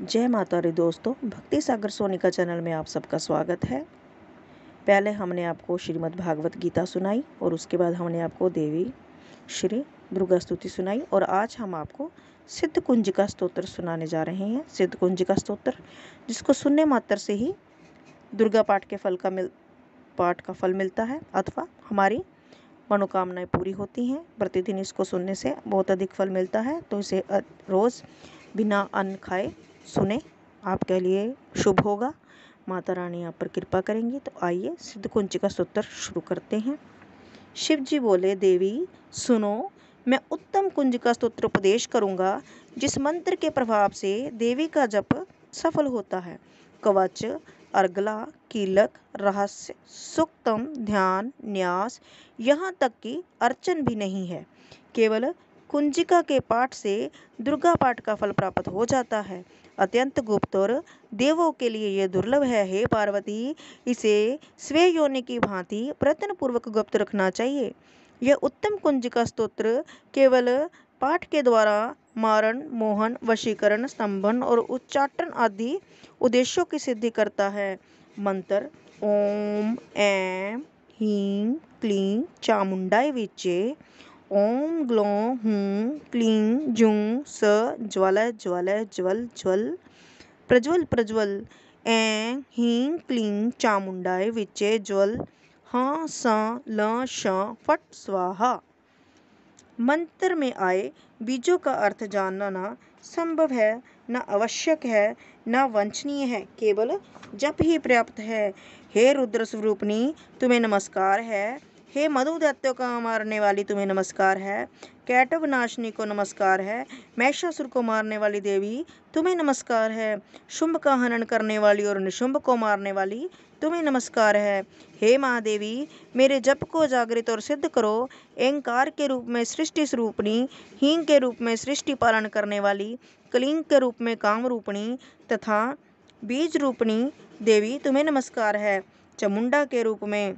जय माता रे दोस्तों भक्ति सागर सोनी का चैनल में आप सबका स्वागत है पहले हमने आपको श्रीमद् भागवत गीता सुनाई और उसके बाद हमने आपको देवी श्री दुर्गा स्तुति सुनाई और आज हम आपको सिद्ध कुंज का स्तोत्र सुनाने जा रहे हैं सिद्ध कुंज का स्तोत्र जिसको सुनने मात्र से ही दुर्गा पाठ के फल का मिल पाठ का फल मिलता है अथवा हमारी मनोकामनाएं पूरी होती हैं प्रतिदिन इसको सुनने से बहुत अधिक फल मिलता है तो इसे रोज़ बिना अन्न खाए सुने आपके लिए शुभ होगा माता रानी आप पर कृपा करेंगी तो आइए सिद्ध का सूत्र शुरू करते हैं शिव जी बोले देवी सुनो मैं उत्तम कुंज का स्तोत्र उपदेश करूंगा जिस मंत्र के प्रभाव से देवी का जप सफल होता है कवच अर्गला कीलक रहस्य सुक्तम ध्यान न्यास यहाँ तक कि अर्चन भी नहीं है केवल कुंजिका के पाठ से दुर्गा पाठ का फल प्राप्त हो जाता है अत्यंत गुप्त और देवों के लिए यह दुर्लभ है हे पार्वती इसे स्वे योनि की भांति प्रयत्न पूर्वक गुप्त रखना चाहिए यह उत्तम कुंजिका स्तोत्र केवल पाठ के द्वारा मारण मोहन वशीकरण स्तंभन और उच्चाटन आदि उद्देश्यों की सिद्धि करता है मंत्र ओम एम ह्रीम क्लीं चामुंडाई विचे ओम ग्लौं हूं क्लीं जूं स ज्वल ज्वल ज्वल ज्वल प्रज्वल प्रज्वल ऐं ह्रीं क्लीं चामुंडाए विचे ज्वल हाँ स ल श फट स्वाहा मंत्र में आए बीजों का अर्थ जानना ना संभव है न आवश्यक है न वंचनीय है केवल जप ही पर्याप्त है हे रुद्र स्वरूपनी तुम्हें नमस्कार है हे मधु दैत्य का मारने वाली तुम्हें नमस्कार है कैटव नाशनी को नमस्कार है महिषासुर को मारने वाली देवी तुम्हें नमस्कार है शुंभ का हनन करने वाली और निशुंभ को मारने वाली तुम्हें नमस्कार है हे महादेवी मेरे जप को जागृत और सिद्ध करो एंकार के रूप में सृष्टि स्वरूपणी हींग के रूप में सृष्टि पालन करने वाली कलिंग के रूप में काम रूपणी तथा बीज रूपणी देवी तुम्हें नमस्कार है चमुंडा के रूप में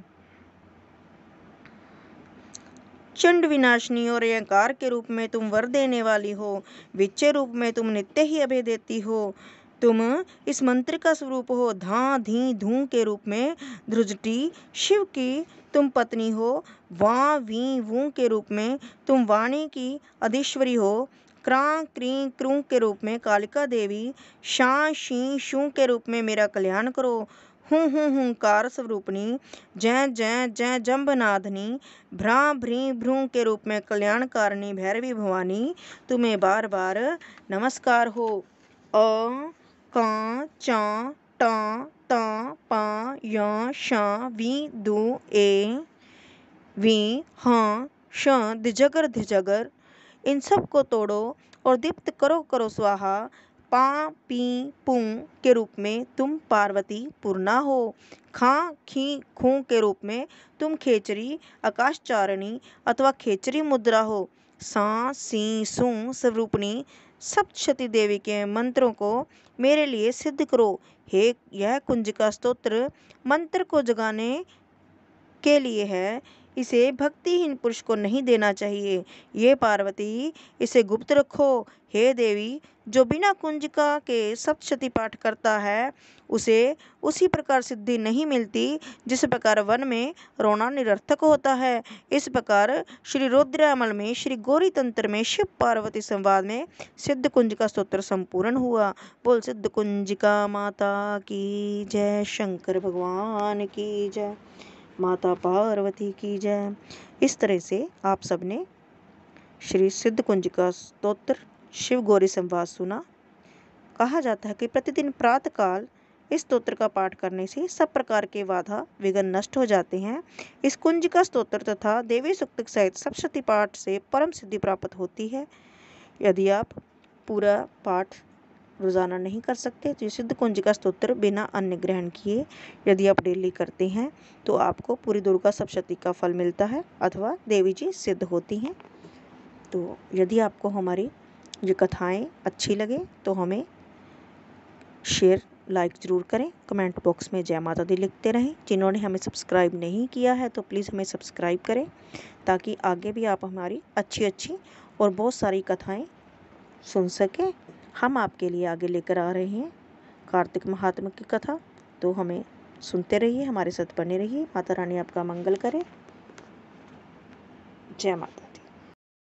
चंड विनाशनी और अहंकार के रूप में तुम वर देने वाली हो विच्चे रूप में तुम नित्य ही अभय देती हो तुम इस मंत्र का स्वरूप हो धा धी धू के रूप में ध्रुजटी शिव की तुम पत्नी हो वा वी वू के रूप में तुम वाणी की अधीश्वरी हो क्रा क्री क्रू के रूप में कालिका देवी शां शी शू के रूप में मेरा कल्याण करो हूँ हूँ हुं हुंकारस्वरूपिणी जय जय जय जम्बनादनी भ्रां भ्री भ्रू के रूप में कल्याणकारिणी भैरवी भवानी तुम्हें बार बार नमस्कार हो अ का चा टा ता पा या शा वी दू ए वी हाँ श धिजगर इन सब को तोड़ो और दीप्त करो करो स्वाहा पा पी पू के रूप में तुम पार्वती पूर्णा हो खां खी खूं के रूप में तुम खेचरी आकाशचारिणी अथवा खेचरी मुद्रा हो सा सी सू स्वरूपणी सप्तशती देवी के मंत्रों को मेरे लिए सिद्ध करो हे यह कुंज का स्तोत्र मंत्र को जगाने के लिए है इसे भक्तिहीन पुरुष को नहीं देना चाहिए ये पार्वती इसे गुप्त रखो हे देवी जो बिना कुंजिका के सप्तशती पाठ करता है उसे उसी प्रकार सिद्धि नहीं मिलती जिस प्रकार वन में रोना निरर्थक होता है इस प्रकार श्री रुद्रामल में श्री गौरी तंत्र में शिव पार्वती संवाद में सिद्ध कुंज का स्त्रोत्र संपूर्ण हुआ बोल सिद्ध कुंजिका माता की जय शंकर भगवान की जय माता पार्वती की जय इस तरह से आप सबने श्री सिद्ध कुंज का स्तोत्र शिव गौरी संवाद सुना कहा जाता है कि प्रतिदिन काल इस स्तोत्र का पाठ करने से सब प्रकार के बाधा विघन नष्ट हो जाते हैं इस कुंज का स्तोत्र तथा देवी सूक्त सहित सप्शती पाठ से परम सिद्धि प्राप्त होती है यदि आप पूरा पाठ रोज़ाना नहीं कर सकते तो ये सिद्ध कुंज का स्तोत्र बिना अन्य ग्रहण किए यदि आप डेली करते हैं तो आपको पूरी दुर्गा सप्शती का फल मिलता है अथवा देवी जी सिद्ध होती हैं तो यदि आपको हमारी ये कथाएं अच्छी लगे तो हमें शेयर लाइक ज़रूर करें कमेंट बॉक्स में जय माता दी लिखते रहें जिन्होंने हमें सब्सक्राइब नहीं किया है तो प्लीज़ हमें सब्सक्राइब करें ताकि आगे भी आप हमारी अच्छी अच्छी और बहुत सारी कथाएं सुन सकें हम आपके लिए आगे लेकर आ रहे हैं कार्तिक महात्मा की कथा तो हमें सुनते रहिए हमारे साथ बने रहिए माता रानी आपका मंगल करे जय माता